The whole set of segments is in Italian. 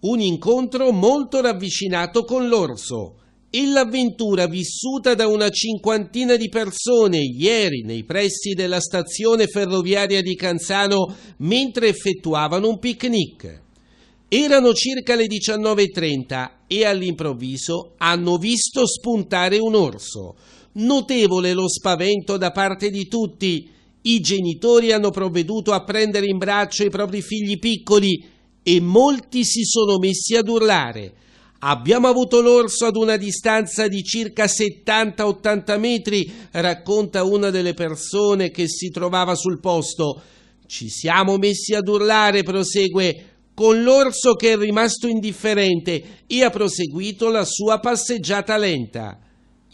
un incontro molto ravvicinato con l'orso e l'avventura vissuta da una cinquantina di persone ieri nei pressi della stazione ferroviaria di Canzano mentre effettuavano un picnic. Erano circa le 19.30 e all'improvviso hanno visto spuntare un orso. Notevole lo spavento da parte di tutti. I genitori hanno provveduto a prendere in braccio i propri figli piccoli e molti si sono messi ad urlare. Abbiamo avuto l'orso ad una distanza di circa 70-80 metri, racconta una delle persone che si trovava sul posto. Ci siamo messi ad urlare, prosegue, con l'orso che è rimasto indifferente e ha proseguito la sua passeggiata lenta.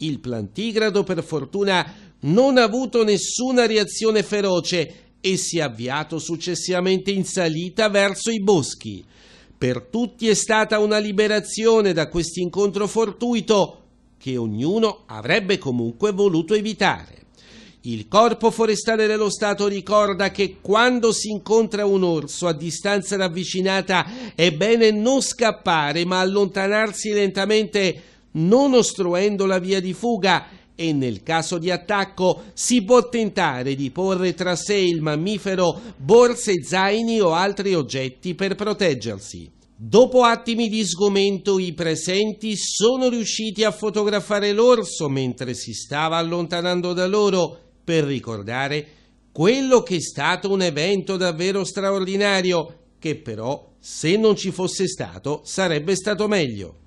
Il plantigrado, per fortuna, non ha avuto nessuna reazione feroce e si è avviato successivamente in salita verso i boschi. Per tutti è stata una liberazione da questo incontro fortuito che ognuno avrebbe comunque voluto evitare. Il Corpo Forestale dello Stato ricorda che quando si incontra un orso a distanza ravvicinata è bene non scappare ma allontanarsi lentamente non ostruendo la via di fuga e nel caso di attacco si può tentare di porre tra sé il mammifero borse, zaini o altri oggetti per proteggersi. Dopo attimi di sgomento i presenti sono riusciti a fotografare l'orso mentre si stava allontanando da loro per ricordare quello che è stato un evento davvero straordinario che però se non ci fosse stato sarebbe stato meglio.